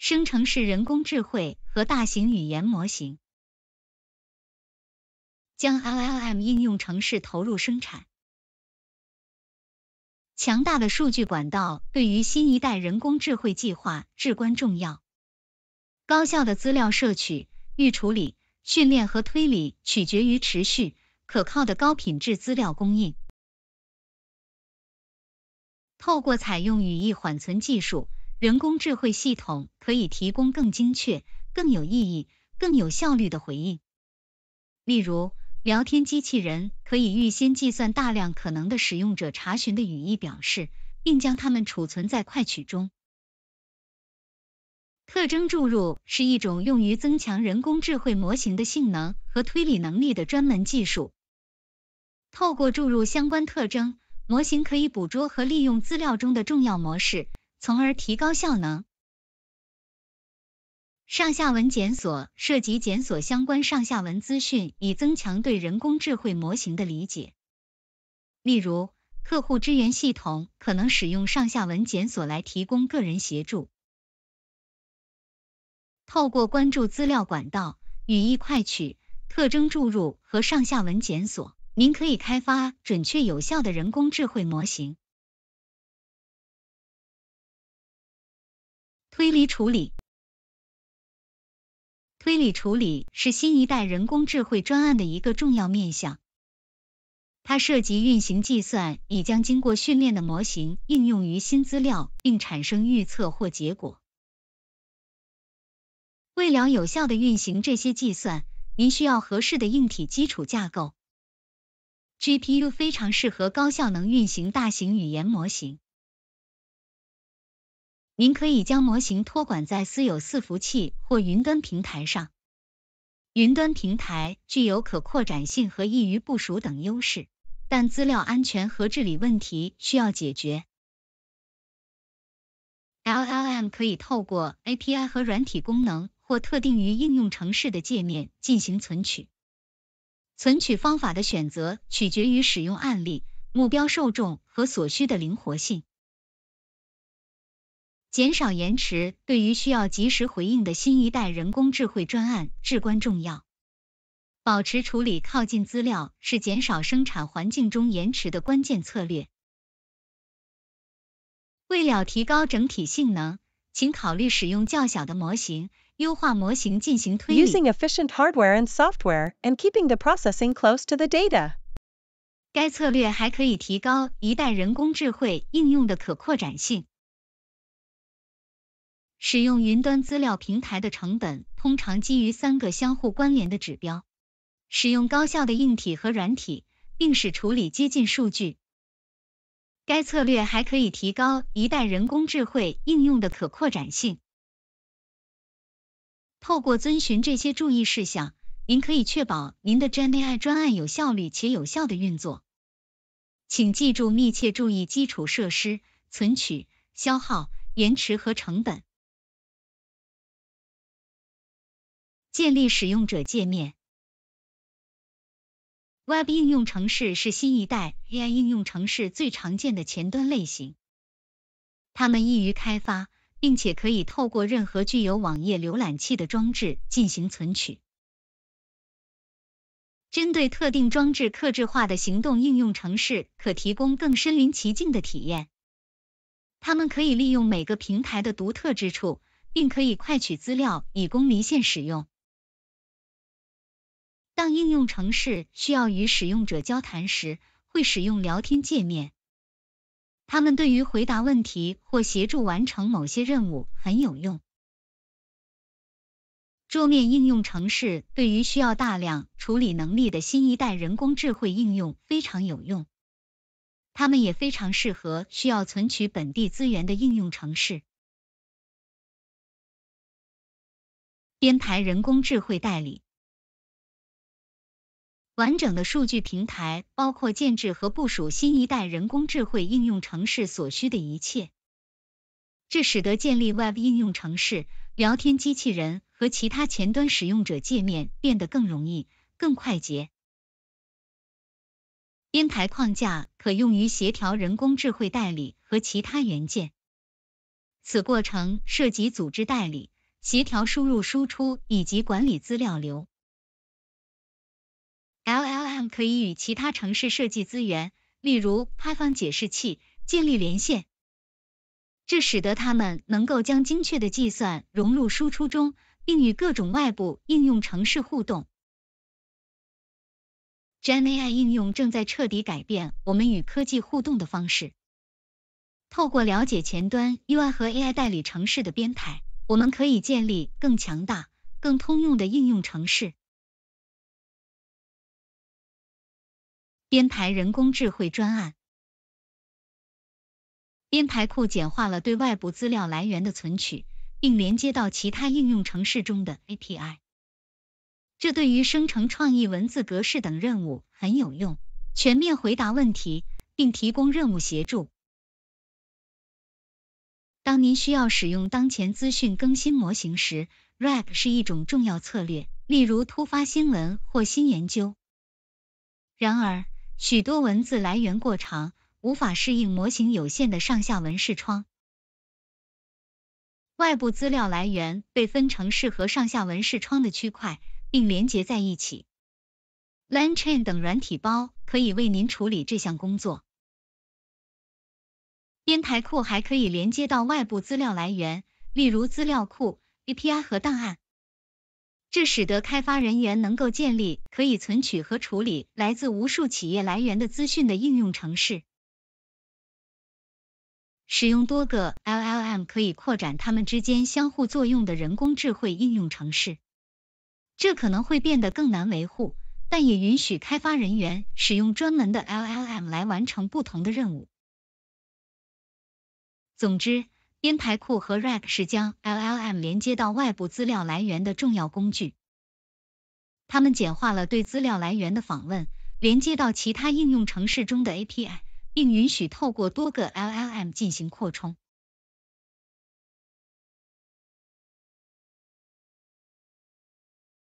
生成式人工智慧和大型语言模型将 LLM 应用程式投入生产。强大的数据管道对于新一代人工智慧计划至关重要。高效的资料摄取、预处理、训练和推理取决于持续可靠的高品质资料供应。透过采用语义缓存技术。人工智慧系统可以提供更精确、更有意义、更有效率的回应。例如，聊天机器人可以预先计算大量可能的使用者查询的语义表示，并将它们储存在快取中。特征注入是一种用于增强人工智慧模型的性能和推理能力的专门技术。透过注入相关特征，模型可以捕捉和利用资料中的重要模式。从而提高效能。上下文检索涉及检索相关上下文资讯，以增强对人工智慧模型的理解。例如，客户支援系统可能使用上下文检索来提供个人协助。透过关注资料管道、语义快取、特征注入和上下文检索，您可以开发准确有效的人工智慧模型。推理处理，推理处理是新一代人工智慧专案的一个重要面向。它涉及运行计算，已将经过训练的模型应用于新资料，并产生预测或结果。为了有效的运行这些计算，您需要合适的硬体基础架构。GPU 非常适合高效能运行大型语言模型。您可以将模型托管在私有伺服器或云端平台上。云端平台具有可扩展性和易于部署等优势，但资料安全和治理问题需要解决。LLM 可以透过 API 和软体功能或特定于应用城市的界面进行存取。存取方法的选择取决于使用案例、目标受众和所需的灵活性。减少延迟对于需要及时回应的新一代人工智慧专案至关重要。保持处理靠近资料是减少生产环境中延迟的关键策略。为了提高整体性能，请考虑使用较小的模型，优化模型进行推理。Using efficient hardware and software and keeping the processing close to the data。该策略还可以提高一代人工智慧应用的可扩展性。使用云端资料平台的成本通常基于三个相互关联的指标：使用高效的硬体和软体，并使处理接近数据。该策略还可以提高一代人工智慧应用的可扩展性。透过遵循这些注意事项，您可以确保您的 GenAI 专案有效率且有效的运作。请记住，密切注意基础设施、存取、消耗、延迟和成本。建立使用者界面。Web 应用程式是新一代 AI 应用程式最常见的前端类型，它们易于开发，并且可以透过任何具有网页浏览器的装置进行存取。针对特定装置克制化的行动应用程式，可提供更身临其境的体验。它们可以利用每个平台的独特之处，并可以快取资料以供离线使用。当应用程式需要与使用者交谈时，会使用聊天界面。它们对于回答问题或协助完成某些任务很有用。桌面应用程式对于需要大量处理能力的新一代人工智慧应用非常有用。它们也非常适合需要存取本地资源的应用程式。编排人工智慧代理。完整的数据平台包括建置和部署新一代人工智慧应用城市所需的一切，这使得建立 Web 应用城市、聊天机器人和其他前端使用者界面变得更容易、更快捷。编排框架可用于协调人工智慧代理和其他元件，此过程涉及组织代理、协调输入输出以及管理资料流。可以与其他城市设计资源，例如 Python 解释器，建立连线，这使得它们能够将精确的计算融入输出中，并与各种外部应用城市互动。GenAI 应用正在彻底改变我们与科技互动的方式。透过了解前端 UI 和 AI 代理城市的编排，我们可以建立更强大、更通用的应用城市。编排人工智慧专案，编排库简化了对外部资料来源的存取，并连接到其他应用程式中的 API。这对于生成创意文字格式等任务很有用，全面回答问题，并提供任务协助。当您需要使用当前资讯更新模型时，RAG 是一种重要策略，例如突发新闻或新研究。然而，许多文字来源过长，无法适应模型有限的上下文视窗。外部资料来源被分成适合上下文视窗的区块，并连接在一起。LangChain 等软体包可以为您处理这项工作。编排库还可以连接到外部资料来源，例如资料库、API 和档案。这使得开发人员能够建立可以存取和处理来自无数企业来源的资讯的应用程式。使用多个 LLM 可以扩展它们之间相互作用的人工智慧应用程式。这可能会变得更难维护，但也允许开发人员使用专门的 LLM 来完成不同的任务。总之，编排库和 RAG 是将 LLM 连接到外部资料来源的重要工具。它们简化了对资料来源的访问，连接到其他应用程式中的 API，并允许透过多个 LLM 进行扩充。